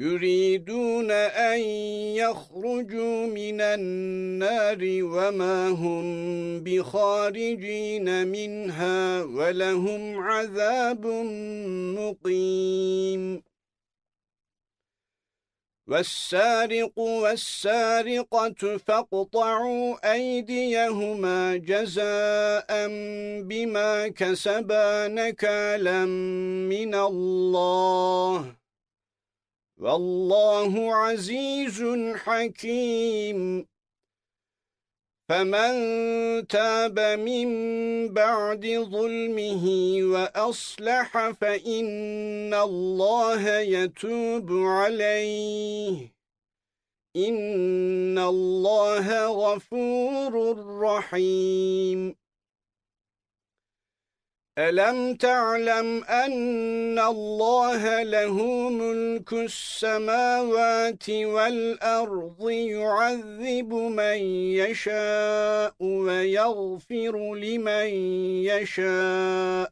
يريدون أن يخرجوا من النار وما هم بخارجين منها ولهم عذاب مقيم والسارق والسارقة فاقطعوا أيديهما جزاء بما كسبا نكالا من الله والله عزيز حكيم فمن تاب من بعد ظلمه وأصلح فإن الله يتوب عليه إِنَّ اللَّهَ غَفُورٌ رَّحِيمٌ أَلَمْ تَعْلَمْ أَنَّ اللَّهَ لَهُ مُلْكُ السَّمَاوَاتِ وَالْأَرْضِ يُعَذِّبُ مَن يَشَاءُ وَيَغْفِرُ لِمَن يَشَاءُ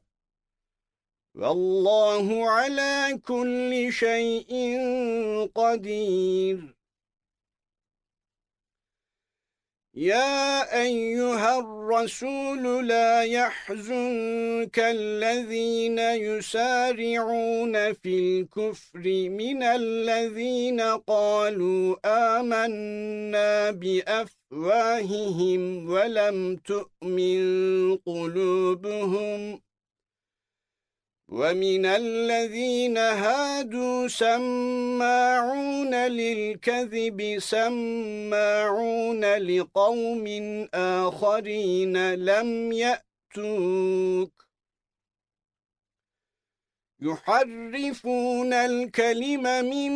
وَاللَّهُ عَلَى كُلِّ شَيْءٍ قَدِيرٌ يا أيها الرسول لا يحزنك الذين يسارعون في الكفر من الذين قالوا آمنا بأفواههم ولم تؤمن قلوبهم وَمِنَ الَّذِينَ هَادُوا سَمَّاعُونَ لِلْكَذِبِ سَمَّاعُونَ لِقَوْمٍ آخَرِينَ لَمْ يَأْتُوكَ يُحَرِّفُونَ الْكَلِمَ مِنْ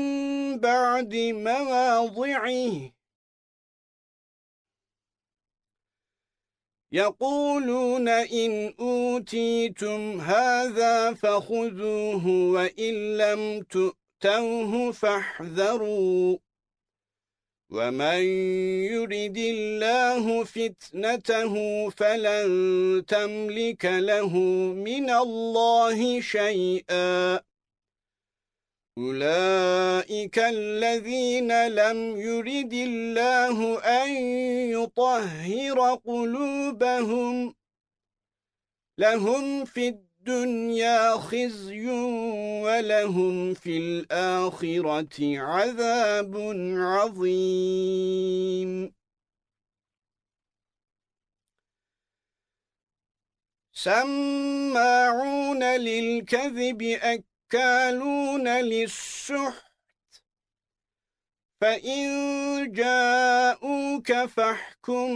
بَعْدِ مَوَاضِعِهِ يقولون إن أوتيتم هذا فخذوه وإن لم تؤتوه فاحذروا وَمَن يُرِدِ اللَّهُ فِتْنَتَهُ فَلَن تَمْلِكَ لَهُ مِنَ اللَّهِ شَيْئًا أولئك الذين لم يرد الله أن يطهر قلوبهم لهم في الدنيا خزي ولهم في الآخرة عذاب عظيم سماعون للكذب أكبر أكالون للسحت فإن جاءوك فاحكم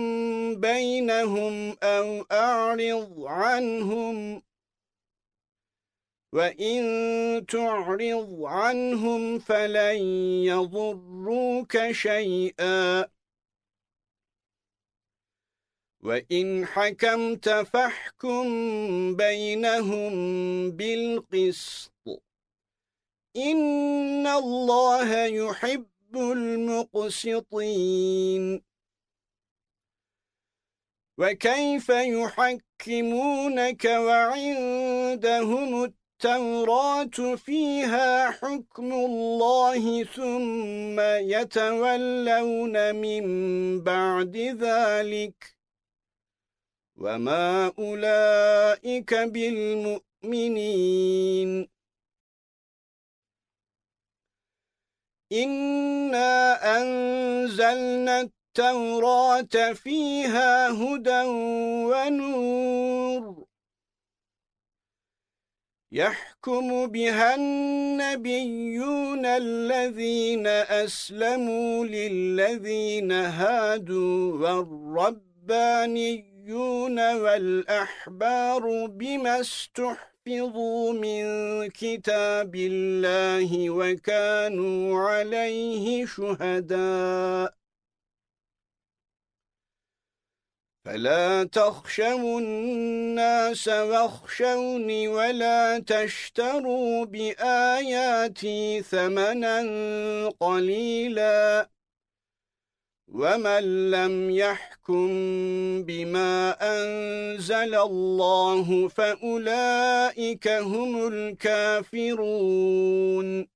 بينهم أو أعرض عنهم وَإِن تُعْرِضْ عَنْهُمْ فَلَن يَضُرُّوكَ شَيْئًا وَإِن حَكَمْتَ فَاحْكُم بَيْنَهُم بِالْقِسْطِ إِنَّ اللَّهَ يُحِبُّ الْمُقْسِطِينَ وَكَيْفَ يُحَكِّمُونَكَ وَعِندَهُمُ التَّوْرَاةُ فِيهَا حُكْمُ اللَّهِ ثُمَّ يَتَوَلَّوْنَ مِنْ بَعْدِ ذَلِكَ وَمَا أُولَئِكَ بِالْمُؤْمِنِينَ إِنَّا أَنزَلْنَا التَّوْرَاةَ فِيهَا هُدًى وَنُورٌ يَحْكُمُ بِهَا النَّبِيُّونَ الَّذِينَ أَسْلَمُوا لِلَّذِينَ هَادُوا وَالرَّبَّانِيُّونَ وَالْأَحْبَارُ بِمَا اسْتُحْبِبُوا حفظوا من كتاب الله وكانوا عليه شهداء فلا تخشوا الناس واخشوني ولا تشتروا بآياتي ثمنا قليلاً وَمَن لَّمْ يَحْكُم بِمَا أَنزَلَ اللَّهُ فَأُولَٰئِكَ هُمُ الْكَافِرُونَ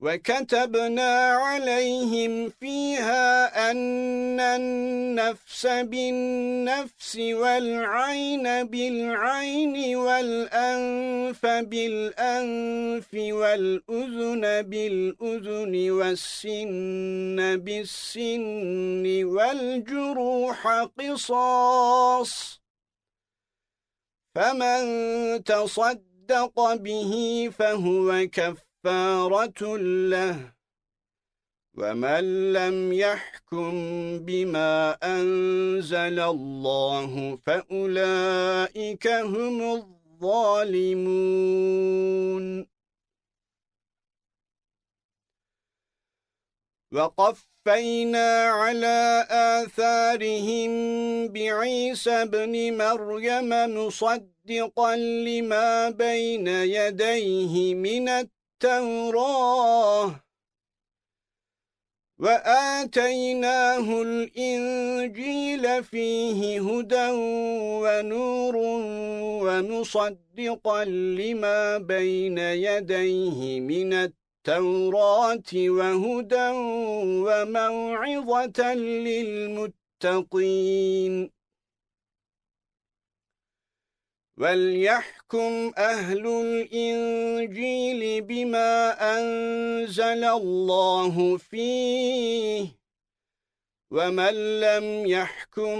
وَكَتَبْنَا عَلَيْهِمْ فِيهَا أَنَّ النَّفْسَ بِالنَّفْسِ وَالْعَيْنَ بِالْعَيْنِ وَالْأَنفَ بِالْأَنفِ وَالْأُذُنَ بِالْأُذُنِ وَالسِّنَّ بِالسِّنِّ وَالْجُرُوحَ قِصَاصٌ فَمَن تَصَدَّقَ بِهِ فَهُوَ كَفَّارٌ كفارة له وَمَنْ لَمْ يَحْكُمْ بِمَا أَنْزَلَ اللَّهُ فَأُولَئِكَ هُمُ الظَّالِمُونَ وَقَفَّيْنَا عَلَى آثَارِهِمْ بِعِيسَى ابْنِ مَرْيَمَ مُصَدِّقًا لِمَا بَيْنَ يَدَيْهِ مِنَ التوراة وآتيناه الإنجيل فيه هدى ونور ومصدقا لما بين يديه من التوراة وهدى وموعظة للمتقين وَلْيَحْكُمْ أَهْلُ الْإِنْجِيلِ بِمَا أَنْزَلَ اللَّهُ فِيهِ وَمَنْ لَمْ يَحْكُمْ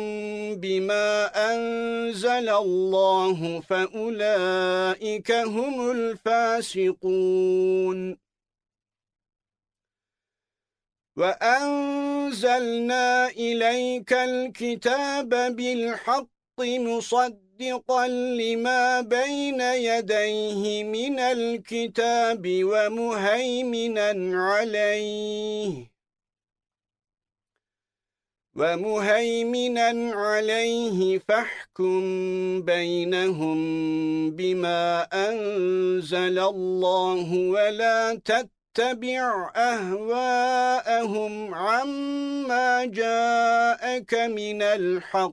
بِمَا أَنْزَلَ اللَّهُ فَأُولَئِكَ هُمُ الْفَاسِقُونَ وَأَنْزَلْنَا إِلَيْكَ الْكِتَابَ بِالْحَقِّ مصدقا لما بين يديه من الكتاب ومهيمنا عليه ومهيمنا عليه فاحكم بينهم بما أنزل الله ولا تتبع أهواءهم عما جاءك من الحق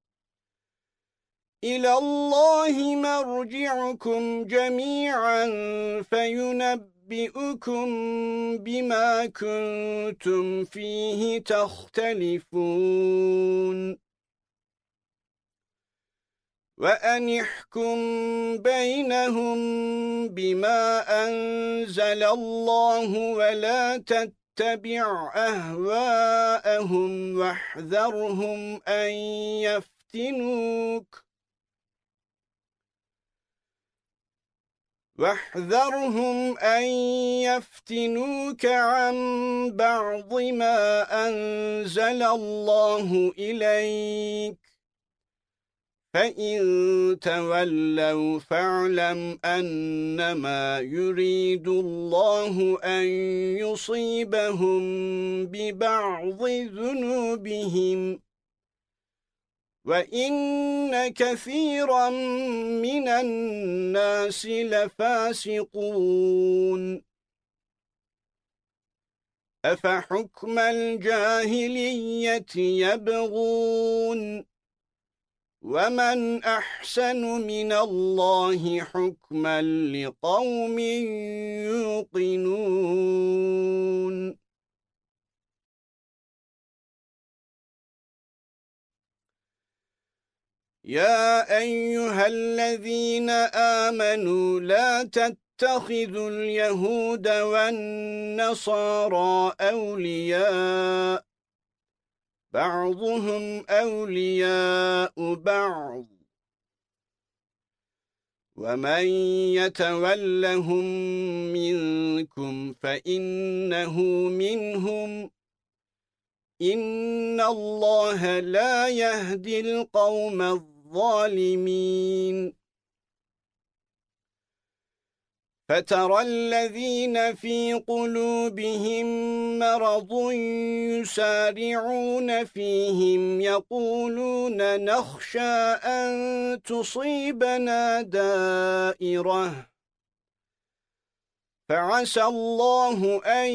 إِلَى اللَّهِ مَرْجِعُكُمْ جَمِيعًا فَيُنَبِّئُكُم بِمَا كُنتُمْ فِيهِ تَخْتَلِفُونَ وَأَنِحْكُمْ بَيْنَهُمْ بِمَا أَنزَلَ اللَّهُ وَلَا تَتَّبِعْ أهواءهم واحذرهم أن يفتنوك واحذرهم أن يفتنوك عن بعض ما أنزل الله إليك فإن تولوا فاعلم أنما يريد الله أن يصيبهم ببعض ذنوبهم وَإِنَّ كَثِيرًا مِنَ النَّاسِ لَفَاسِقُونَ أَفَحُكْمَ الْجَاهِلِيَّةِ يَبْغُونَ وَمَنْ أَحْسَنُ مِنَ اللَّهِ حُكْمًا لِقَوْمٍ يُوقِنُونَ يا أيها الذين آمنوا لا تتخذوا اليهود والنصارى أولياء بعضهم أولياء بعض وَمَنْ يَتَوَلَّهُمْ مِنْكُمْ فَإِنَّهُ مِنْهُمْ إِنَّ اللَّهَ لَا يَهْدِي الْقَوْمَ الظَّالِمِينَ الظالمين فترى الذين في قلوبهم مرض يسارعون فيهم يقولون نخشى أن تصيبنا دائرة فعسى الله أن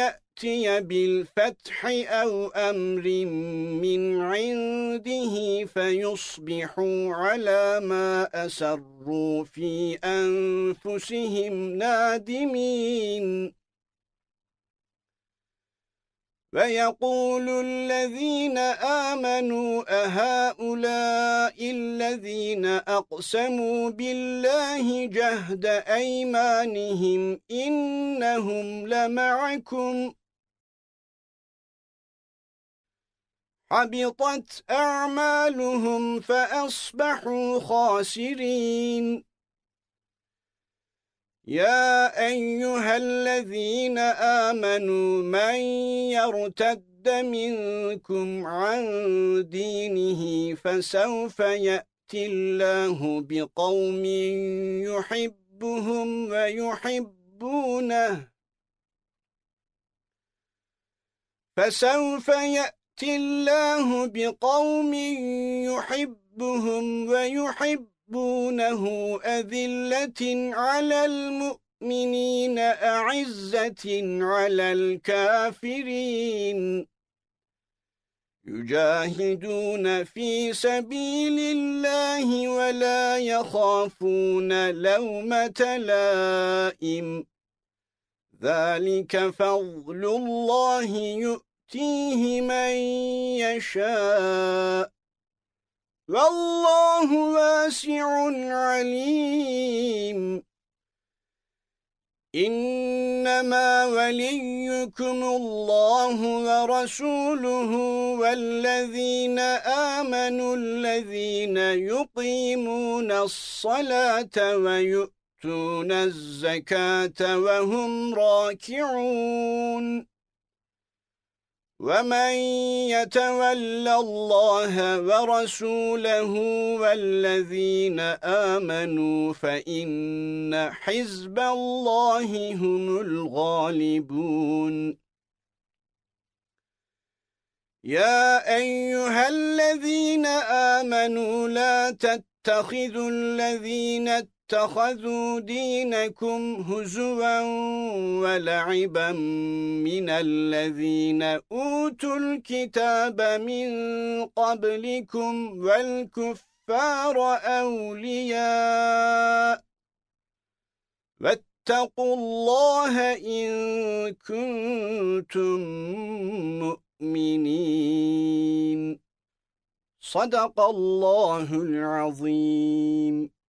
يأتي يأتي بالفتح أو أمر من عنده فيصبحوا على ما أسروا في أنفسهم نادمين ويقول الذين آمنوا أهؤلاء الذين أقسموا بالله جهد أيمانهم إنهم لمعكم حبطت أعمالهم فأصبحوا خاسرين يا أيها الذين آمنوا من يرتد منكم عن دينه فسوف يأتي الله بقوم يحبهم ويحبونه فسوف يأتي يأتي اللَّهُ بِقَوْمٍ يُحِبُّهُمْ وَيُحِبُّونَهُ أَذِلَّةٍ عَلَى الْمُؤْمِنِينَ أَعِزَّةٍ عَلَى الْكَافِرِينَ يُجَاهِدُونَ فِي سَبِيلِ اللَّهِ وَلَا يَخَافُونَ لَوْمَةَ لَائِمٍ ذَلِكَ فَضْلُ اللَّهِ يؤمن يُؤْتِيهِ مَن يَشَاءُ وَاللَّهُ وَاسِعٌ عَلِيمٌ إِنَّمَا وَلِيُّكُمُ اللَّهُ وَرَسُولُهُ وَالَّذِينَ آمَنُوا الَّذِينَ يُقِيمُونَ الصَّلَاةَ وَيُؤْتُونَ الزَّكَاةَ وَهُمْ رَاكِعُونَ وَمَن يَتَوَلَّ اللَّهَ وَرَسُولَهُ وَالَّذِينَ آمَنُوا فَإِنَّ حِزْبَ اللَّهِ هُمُ الْغَالِبُونَ يَا أَيُّهَا الَّذِينَ آمَنُوا لَا تَتَّخِذُوا الَّذِينَ اتخذوا دينكم هزوا ولعبا من الذين أوتوا الكتاب من قبلكم والكفار أولياء واتقوا الله إن كنتم مؤمنين صدق الله العظيم